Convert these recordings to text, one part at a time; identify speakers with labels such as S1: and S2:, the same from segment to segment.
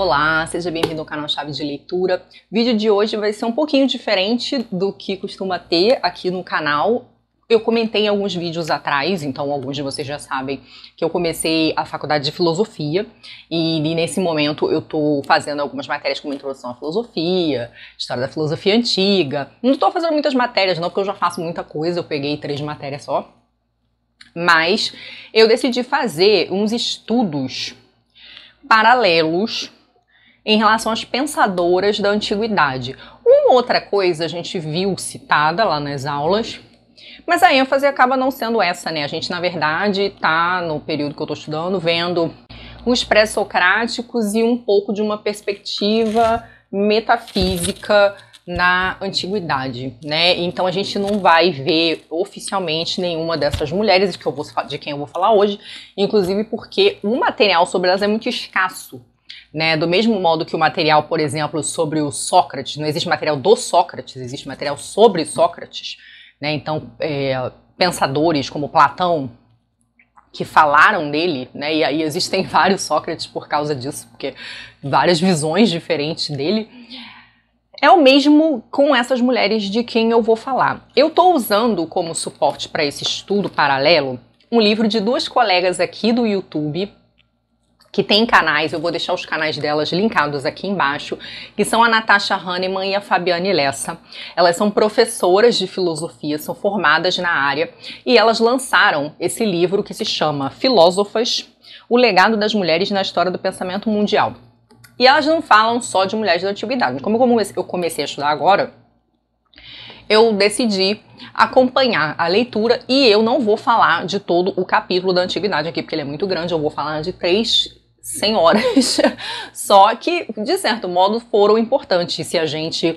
S1: Olá, seja bem-vindo ao canal Chave de Leitura. O vídeo de hoje vai ser um pouquinho diferente do que costuma ter aqui no canal. Eu comentei alguns vídeos atrás, então alguns de vocês já sabem que eu comecei a faculdade de filosofia e, e nesse momento eu estou fazendo algumas matérias como introdução à filosofia, história da filosofia antiga. Não estou fazendo muitas matérias não, porque eu já faço muita coisa, eu peguei três matérias só. Mas eu decidi fazer uns estudos paralelos em relação às pensadoras da antiguidade. Uma outra coisa a gente viu citada lá nas aulas, mas a ênfase acaba não sendo essa, né? A gente, na verdade, está no período que eu estou estudando, vendo os pré-socráticos e um pouco de uma perspectiva metafísica na antiguidade, né? Então a gente não vai ver oficialmente nenhuma dessas mulheres de, que eu vou, de quem eu vou falar hoje, inclusive porque o material sobre elas é muito escasso. Né? Do mesmo modo que o material, por exemplo, sobre o Sócrates, não existe material do Sócrates, existe material sobre Sócrates. Né? Então, é, pensadores como Platão, que falaram dele, né? E aí existem vários Sócrates por causa disso, porque várias visões diferentes dele. É o mesmo com essas mulheres de quem eu vou falar. Eu estou usando como suporte para esse estudo paralelo um livro de duas colegas aqui do YouTube, que tem canais, eu vou deixar os canais delas linkados aqui embaixo que são a Natasha Hahnemann e a Fabiane Lessa. Elas são professoras de filosofia, são formadas na área e elas lançaram esse livro que se chama Filósofas: O Legado das Mulheres na História do Pensamento Mundial. E elas não falam só de mulheres da antiguidade. Como eu comecei a estudar agora, eu decidi acompanhar a leitura e eu não vou falar de todo o capítulo da antiguidade aqui, porque ele é muito grande, eu vou falar de três 100 horas. Só que, de certo modo, foram importantes se a gente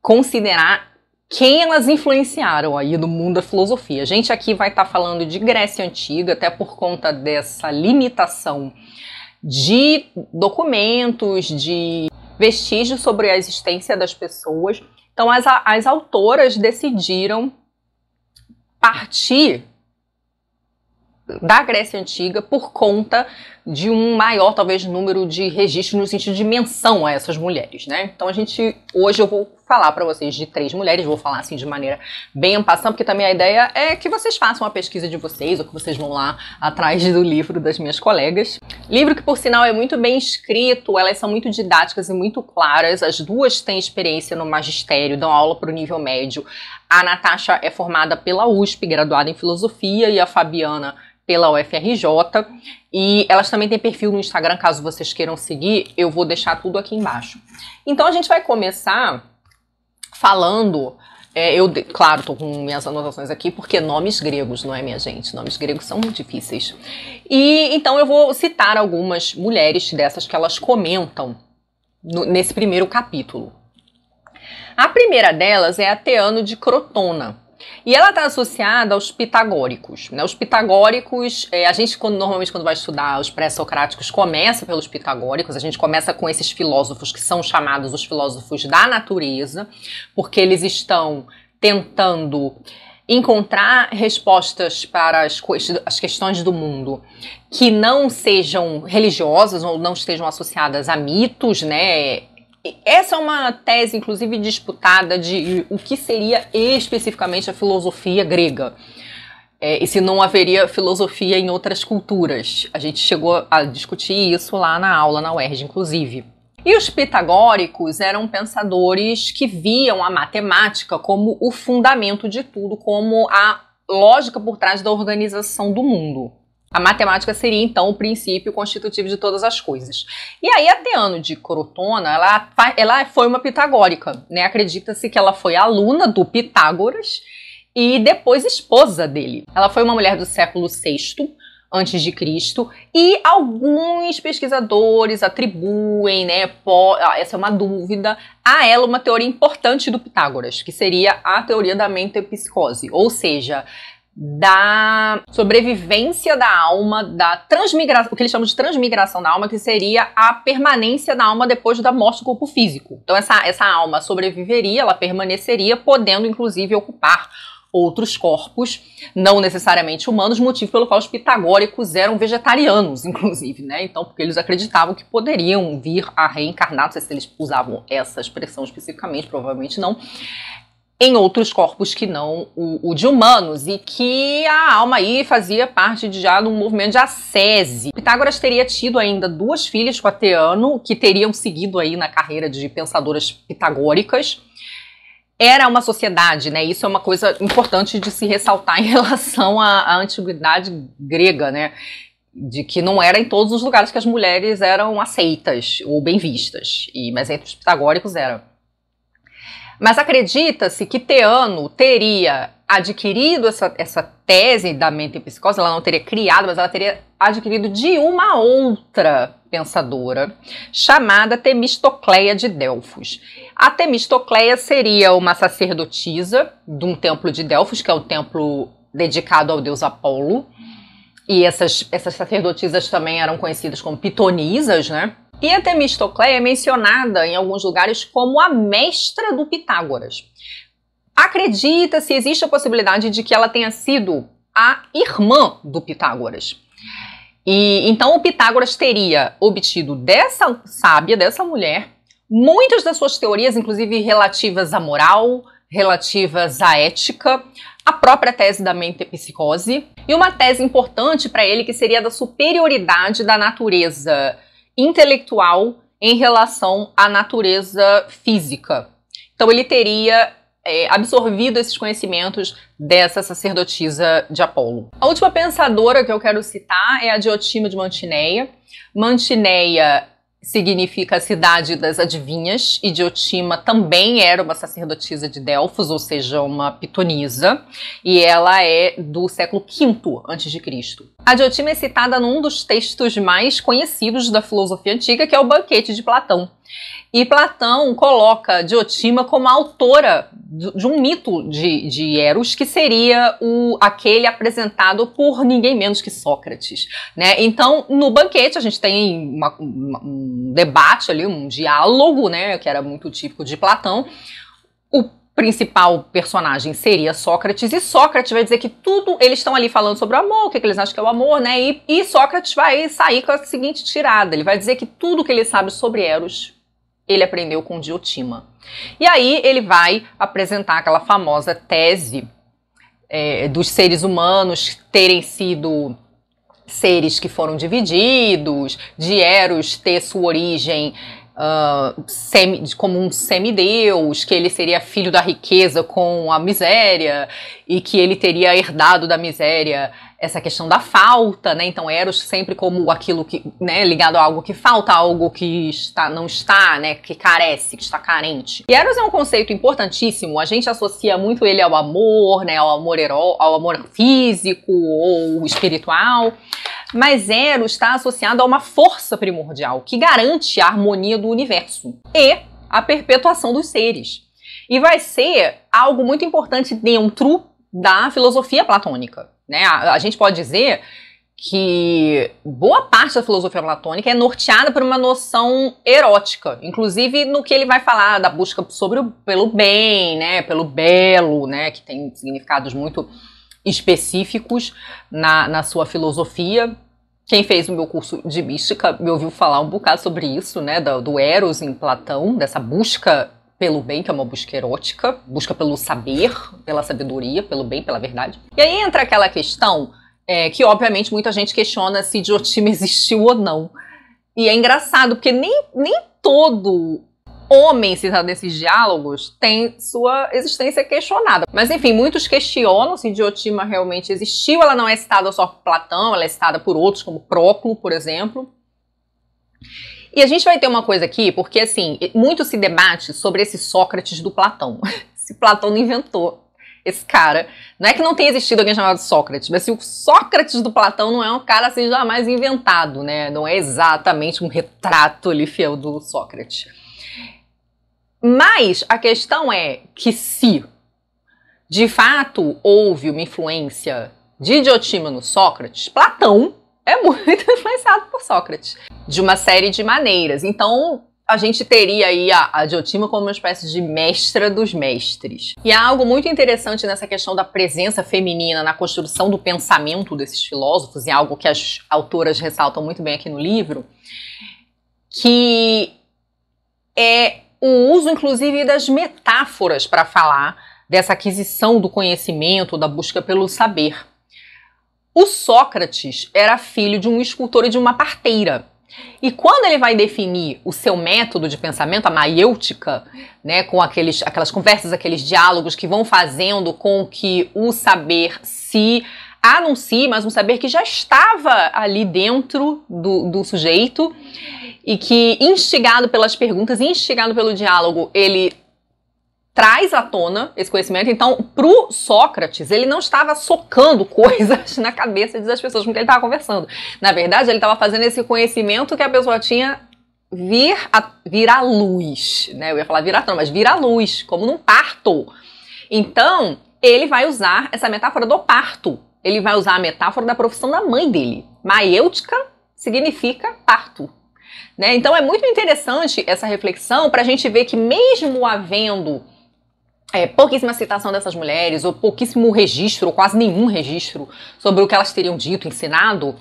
S1: considerar quem elas influenciaram aí no mundo da filosofia. A gente aqui vai estar tá falando de Grécia Antiga, até por conta dessa limitação de documentos, de vestígios sobre a existência das pessoas. Então, as, as autoras decidiram partir da Grécia Antiga por conta de um maior, talvez, número de registros no sentido de menção a essas mulheres, né? Então a gente, hoje eu vou falar para vocês de três mulheres, vou falar assim de maneira bem ampassando, porque também a ideia é que vocês façam a pesquisa de vocês, ou que vocês vão lá atrás do livro das minhas colegas. Livro que, por sinal, é muito bem escrito, elas são muito didáticas e muito claras, as duas têm experiência no magistério, dão aula para o nível médio. A Natasha é formada pela USP, graduada em filosofia, e a Fabiana pela UFRJ. E elas também têm perfil no Instagram, caso vocês queiram seguir, eu vou deixar tudo aqui embaixo. Então a gente vai começar falando. É, eu, claro, tô com minhas anotações aqui, porque nomes gregos, não é, minha gente? Nomes gregos são muito difíceis. E então eu vou citar algumas mulheres dessas que elas comentam no, nesse primeiro capítulo. A primeira delas é a Teano de Crotona. E ela está associada aos pitagóricos. Né? Os pitagóricos, é, a gente quando, normalmente quando vai estudar os pré-socráticos começa pelos pitagóricos, a gente começa com esses filósofos que são chamados os filósofos da natureza, porque eles estão tentando encontrar respostas para as, as questões do mundo que não sejam religiosas ou não estejam associadas a mitos, né, essa é uma tese, inclusive, disputada de o que seria especificamente a filosofia grega. É, e se não haveria filosofia em outras culturas. A gente chegou a discutir isso lá na aula na UERJ, inclusive. E os pitagóricos eram pensadores que viam a matemática como o fundamento de tudo, como a lógica por trás da organização do mundo. A matemática seria então o princípio constitutivo de todas as coisas. E aí a Teano de Crotona, ela, ela foi uma pitagórica, né? Acredita-se que ela foi aluna do Pitágoras e depois esposa dele. Ela foi uma mulher do século VI antes de Cristo e alguns pesquisadores atribuem, né, essa é uma dúvida, a ela uma teoria importante do Pitágoras, que seria a teoria da mente psicose, ou seja, da sobrevivência da alma, da transmigração, o que eles chamam de transmigração da alma, que seria a permanência da alma depois da morte do corpo físico. Então essa, essa alma sobreviveria, ela permaneceria, podendo inclusive ocupar outros corpos, não necessariamente humanos, motivo pelo qual os pitagóricos eram vegetarianos, inclusive, né? Então, porque eles acreditavam que poderiam vir a reencarnar, não sei se eles usavam essa expressão especificamente, provavelmente não, em outros corpos que não o, o, de humanos e que a alma aí fazia parte de já de um movimento de ascese. Pitágoras teria tido ainda duas filhas com Ateano que teriam seguido aí na carreira de pensadoras pitagóricas. Era uma sociedade, né? Isso é uma coisa importante de se ressaltar em relação à, à antiguidade grega, né? de que não era em todos os lugares que as mulheres eram aceitas ou bem vistas, e mas entre os pitagóricos era. Mas acredita-se que Teano teria adquirido essa, essa tese da mente em psicose, ela não teria criado, mas ela teria adquirido de uma outra pensadora, chamada Temistocleia de Delfos. A Temistocleia seria uma sacerdotisa de um templo de Delfos, que é o templo dedicado ao deus Apolo. E essas, essas sacerdotisas também eram conhecidas como pitonisas, né? E a Temistocleia é mencionada em alguns lugares como a mestra do Pitágoras. Acredita-se, existe a possibilidade de que ela tenha sido a irmã do Pitágoras. E então o Pitágoras teria obtido dessa sábia, dessa mulher, muitas das suas teorias, inclusive relativas à moral, relativas à ética, a própria tese da mentepsicose e uma tese importante para ele que seria da superioridade da natureza intelectual em relação à natureza física. Então ele teria é, absorvido esses conhecimentos dessa sacerdotisa de Apolo. A última pensadora que eu quero citar é a Diotima de Mantineia. Mantineia significa a cidade das adivinhas, e Diotima também era uma sacerdotisa de Delfos, ou seja, uma pitonisa, e ela é do século V a.C. A Diotima é citada num dos textos mais conhecidos da filosofia antiga, que é o Banquete de Platão. E Platão coloca Diotima como autora de um mito de, de Eros, que seria o, aquele apresentado por ninguém menos que Sócrates. Né? Então, no banquete, a gente tem uma, uma, um debate ali, um diálogo, né, que era muito típico de Platão. O principal personagem seria Sócrates, e Sócrates vai dizer que tudo eles estão ali falando sobre o amor, o que, é que eles acham que é o amor, né? E, e Sócrates vai sair com a seguinte tirada: ele vai dizer que tudo que ele sabe sobre Eros ele aprendeu com Diotima. E aí ele vai apresentar aquela famosa tese é, dos seres humanos terem sido seres que foram divididos, de Eros ter sua origem uh, semi, como um semideus, que ele seria filho da riqueza com a miséria e que ele teria herdado da miséria essa questão da falta, né? Então Eros sempre como aquilo que, né, ligado a algo que falta, algo que está não está, né, que carece, que está carente. E Eros é um conceito importantíssimo. A gente associa muito ele ao amor, né, ao amor ao amor físico ou espiritual. Mas zero está associado a uma força primordial que garante a harmonia do universo e a perpetuação dos seres. E vai ser algo muito importante dentro da filosofia platônica. Né? A, a gente pode dizer que boa parte da filosofia platônica é norteada por uma noção erótica, inclusive no que ele vai falar da busca sobre o, pelo bem, né, pelo belo, né, que tem significados muito específicos na, na sua filosofia. Quem fez o meu curso de mística me ouviu falar um bocado sobre isso, né? Do, do Eros em Platão, dessa busca pelo bem, que é uma busca erótica, busca pelo saber, pela sabedoria, pelo bem, pela verdade. E aí entra aquela questão é, que, obviamente, muita gente questiona se idiotima existiu ou não. E é engraçado, porque nem, nem todo homem citado nesses diálogos tem sua existência questionada. Mas enfim, muitos questionam se Diotima realmente existiu. Ela não é citada só por Platão, ela é citada por outros, como Próclo, por exemplo. E a gente vai ter uma coisa aqui, porque assim, muito se debate sobre esse Sócrates do Platão. se Platão não inventou esse cara. Não é que não tenha existido alguém chamado Sócrates, mas se assim, o Sócrates do Platão não é um cara assim jamais inventado, né? Não é exatamente um retrato ali fiel do Sócrates. Mas a questão é que se de fato houve uma influência de Diotima no Sócrates, Platão é muito influenciado por Sócrates, de uma série de maneiras. Então, a gente teria aí a, a Diotima como uma espécie de mestra dos mestres. E há algo muito interessante nessa questão da presença feminina na construção do pensamento desses filósofos, e é algo que as autoras ressaltam muito bem aqui no livro, que é o uso, inclusive, das metáforas para falar dessa aquisição do conhecimento, da busca pelo saber. O Sócrates era filho de um escultor e de uma parteira. E quando ele vai definir o seu método de pensamento, a maiêutica, né, com aqueles, aquelas conversas, aqueles diálogos que vão fazendo com que o saber se anuncie, mas um saber que já estava ali dentro do, do sujeito, e que, instigado pelas perguntas, instigado pelo diálogo, ele traz à tona esse conhecimento. Então, pro Sócrates, ele não estava socando coisas na cabeça das pessoas com quem ele estava conversando. Na verdade, ele estava fazendo esse conhecimento que a pessoa tinha vir a, vir à luz, né? Eu ia falar vir à tona, mas vir à luz, como num parto. Então, ele vai usar essa metáfora do parto. Ele vai usar a metáfora da profissão da mãe dele. Maêutica significa parto. Né? Então é muito interessante essa reflexão para a gente ver que, mesmo havendo é, pouquíssima citação dessas mulheres, ou pouquíssimo registro, ou quase nenhum registro sobre o que elas teriam dito, ensinado,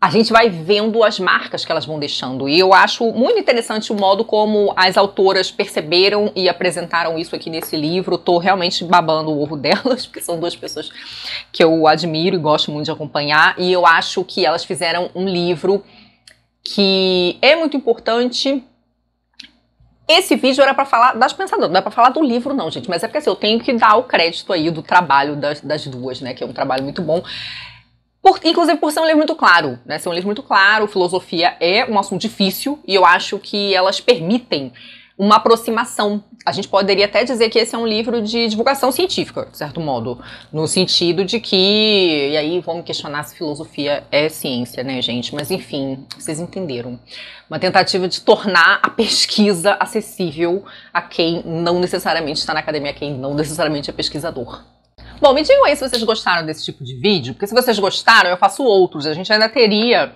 S1: a gente vai vendo as marcas que elas vão deixando. E eu acho muito interessante o modo como as autoras perceberam e apresentaram isso aqui nesse livro. estou realmente babando o ovo delas, porque são duas pessoas que eu admiro e gosto muito de acompanhar. E eu acho que elas fizeram um livro que é muito importante. Esse vídeo era para falar das pensadoras, não é para falar do livro não, gente, mas é porque assim, eu tenho que dar o crédito aí do trabalho das, das duas, né, que é um trabalho muito bom. Por, inclusive por ser um livro muito claro, né, ser um livro muito claro, filosofia é um assunto difícil e eu acho que elas permitem uma aproximação. A gente poderia até dizer que esse é um livro de divulgação científica, de certo modo, no sentido de que, e aí vamos questionar se filosofia é ciência, né, gente? Mas enfim, vocês entenderam. Uma tentativa de tornar a pesquisa acessível a quem não necessariamente está na academia, a quem não necessariamente é pesquisador. Bom, me digam aí se vocês gostaram desse tipo de vídeo, porque se vocês gostaram, eu faço outros. A gente ainda teria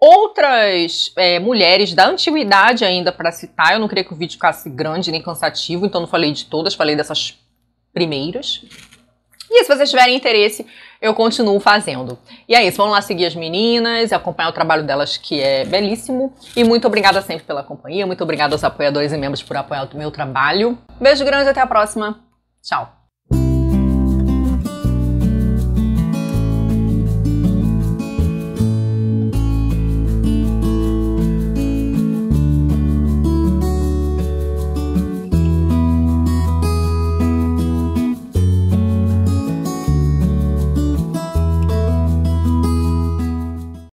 S1: Outras é, mulheres da antiguidade ainda para citar, eu não queria que o vídeo ficasse grande nem cansativo, então não falei de todas, falei dessas primeiras. E se vocês tiverem interesse, eu continuo fazendo. E é isso, vamos lá seguir as meninas e acompanhar o trabalho delas, que é belíssimo. E muito obrigada sempre pela companhia, muito obrigada aos apoiadores e membros por apoiar o meu trabalho. Beijo grande, até a próxima. Tchau!